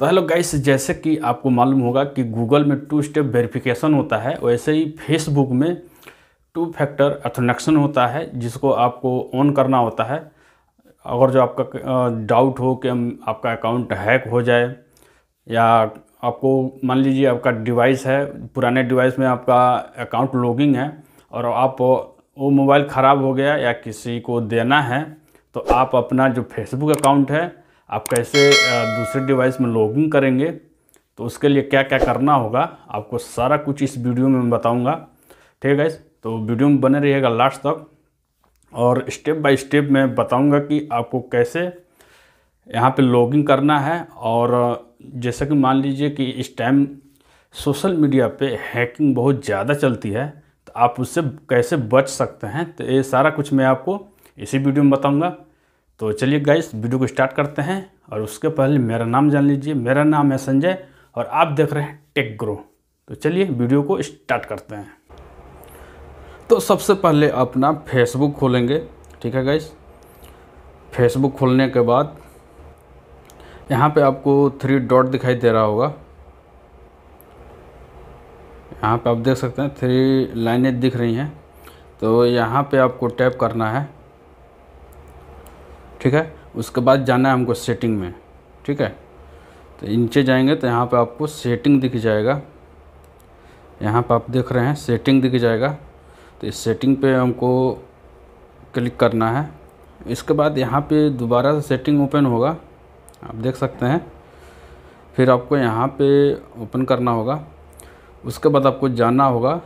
तो hello guys जैसे कि आपको मालूम होगा कि गूगल में टू स्टेप वेरिफिकेशन होता है वैसे ही फेसबुक में टू फैक्टर अथोनेक्शन होता है जिसको आपको ऑन करना होता है अगर जो आपका डाउट हो कि आपका अकाउंट हैक हो जाए या आपको मान लीजिए आपका डिवाइस है पुराने डिवाइस में आपका अकाउंट लॉगिंग है और आप वो मोबाइल ख़राब हो गया या किसी को देना है तो आप अपना जो फेसबुक अकाउंट है आप कैसे दूसरे डिवाइस में लॉगिंग करेंगे तो उसके लिए क्या क्या करना होगा आपको सारा कुछ इस वीडियो में मैं बताऊँगा ठीक है तो वीडियो में बने रहिएगा लास्ट तक और स्टेप बाय स्टेप मैं बताऊंगा कि आपको कैसे यहाँ पे लॉगिन करना है और जैसा कि मान लीजिए कि इस टाइम सोशल मीडिया पे हैकिंग बहुत ज़्यादा चलती है तो आप उससे कैसे बच सकते हैं तो ये सारा कुछ मैं आपको इसी वीडियो में बताऊंगा तो चलिए गाइस वीडियो को स्टार्ट करते हैं और उसके पहले मेरा नाम जान लीजिए मेरा नाम है संजय और आप देख रहे हैं टेक ग्रो तो चलिए वीडियो को स्टार्ट करते हैं तो सबसे पहले अपना फेसबुक खोलेंगे ठीक है गाइस फेसबुक खोलने के बाद यहाँ पे आपको थ्री डॉट दिखाई दे रहा होगा यहाँ पे आप देख सकते हैं थ्री लाइनें दिख रही हैं तो यहाँ पे आपको टैप करना है ठीक है उसके बाद जाना है हमको सेटिंग में ठीक है तो नीचे जाएंगे तो यहाँ पे आपको सेटिंग दिख जाएगा यहाँ पे आप देख रहे हैं सेटिंग दिख जाएगा तो इस सेटिंग पे हमको क्लिक करना है इसके बाद यहाँ पे दोबारा से सेटिंग ओपन होगा आप देख सकते हैं फिर आपको यहाँ पे ओपन करना होगा उसके बाद आपको जाना होगा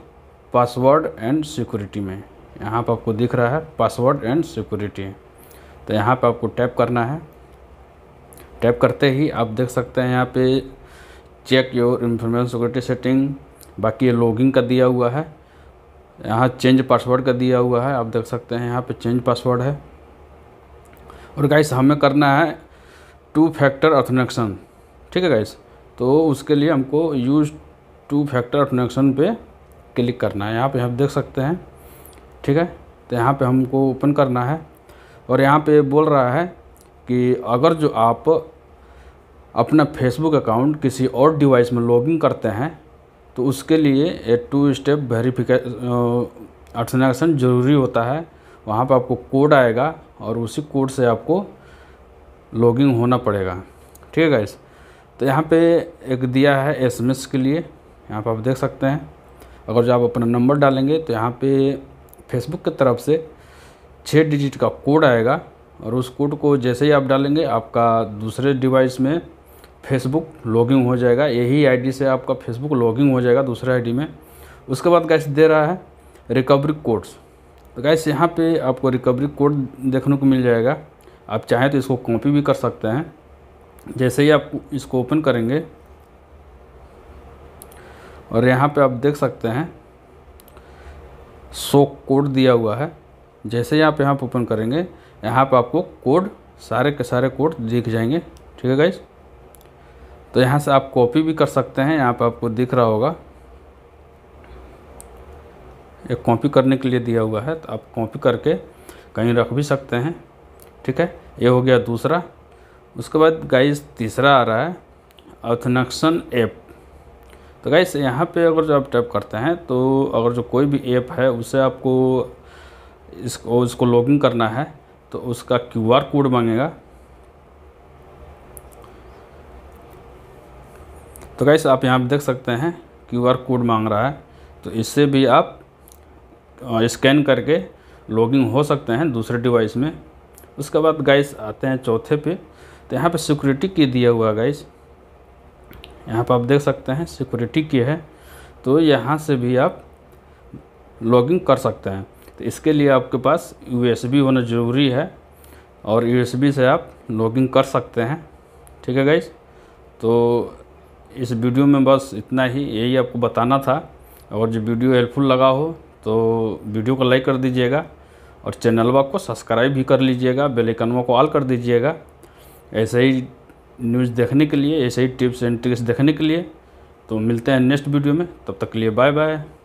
पासवर्ड एंड सिक्योरिटी में यहाँ पर आपको दिख रहा है पासवर्ड एंड सिक्योरिटी तो यहाँ पे आपको टैप करना है टैप करते ही आप देख सकते हैं यहाँ पे check your information security setting बाकी ये लॉगिंग का दिया हुआ है यहाँ चेंज पासवर्ड का दिया हुआ है आप देख सकते हैं यहाँ पे चेंज पासवर्ड है और गाइस हमें करना है टू फैक्टर ऑथनेक्शन ठीक है गाइस तो उसके लिए हमको यूज़ टू फैक्टर ऑथनेक्शन पे क्लिक करना है यहाँ पे आप देख सकते हैं ठीक है तो यहाँ पे हमको ओपन करना है और यहाँ पे बोल रहा है कि अगर जो आप अपना फेसबुक अकाउंट किसी और डिवाइस में लॉगिन करते हैं तो उसके लिए ए टू स्टेप वेरीफिकेशन ज़रूरी होता है वहाँ पर आपको कोड आएगा और उसी कोड से आपको लॉगिंग होना पड़ेगा ठीक है गाइस तो यहाँ पे एक दिया है एसएमएस के लिए यहाँ पर आप देख सकते हैं अगर जो आप अपना नंबर डालेंगे तो यहाँ पे फेसबुक की तरफ से छः डिजिट का कोड आएगा और उस कोड को जैसे ही आप डालेंगे आपका दूसरे डिवाइस में फेसबुक लॉगिंग हो जाएगा यही आईडी से आपका फेसबुक लॉगिंग हो जाएगा दूसरे आईडी में उसके बाद गैस दे रहा है रिकवरी कोड्स तो गैस यहाँ पे आपको रिकवरी कोड देखने को मिल जाएगा आप चाहें तो इसको कॉपी भी कर सकते हैं जैसे ही आप इसको ओपन करेंगे और यहाँ पे आप देख सकते हैं सो कोड दिया हुआ है जैसे ही आप यहाँ पर ओपन करेंगे यहाँ पर आपको कोड सारे के सारे कोड दिख जाएंगे ठीक है गाइज तो यहाँ से आप कॉपी भी कर सकते हैं यहाँ पर आपको दिख रहा होगा एक कॉपी करने के लिए दिया हुआ है तो आप कॉपी करके कहीं रख भी सकते हैं ठीक है ये हो गया दूसरा उसके बाद गाइस तीसरा आ रहा है ऑथनक्शन ऐप तो गाइस यहाँ पे अगर जो आप टैप करते हैं तो अगर जो कोई भी ऐप है उसे आपको इसको उसको लॉगिन करना है तो उसका क्यूआर कोड मांगेगा तो गैस आप यहाँ पर देख सकते हैं क्यूआर कोड मांग रहा है तो इससे भी आप स्कैन करके लॉगिंग हो सकते हैं दूसरे डिवाइस में उसके बाद गाइस आते हैं चौथे पे तो यहाँ पे सिक्योरिटी की दिया हुआ गाइस यहाँ पर आप देख सकते हैं सिक्योरिटी की है तो यहाँ से भी आप लॉगिंग कर सकते हैं तो इसके लिए आपके पास यूएसबी होना ज़रूरी है और यूएसबी से आप लॉगिंग कर सकते हैं ठीक है गाइज तो इस वीडियो में बस इतना ही यही आपको बताना था और जो वीडियो हेल्पफुल लगा हो तो वीडियो को लाइक कर दीजिएगा और चैनलवा को सब्सक्राइब भी कर लीजिएगा बेलैकनवा को ऑल कर दीजिएगा ऐसे ही न्यूज़ देखने के लिए ऐसे ही टिप्स एंड ट्रिक्स देखने के लिए तो मिलते हैं नेक्स्ट वीडियो में तब तक के लिए बाय बाय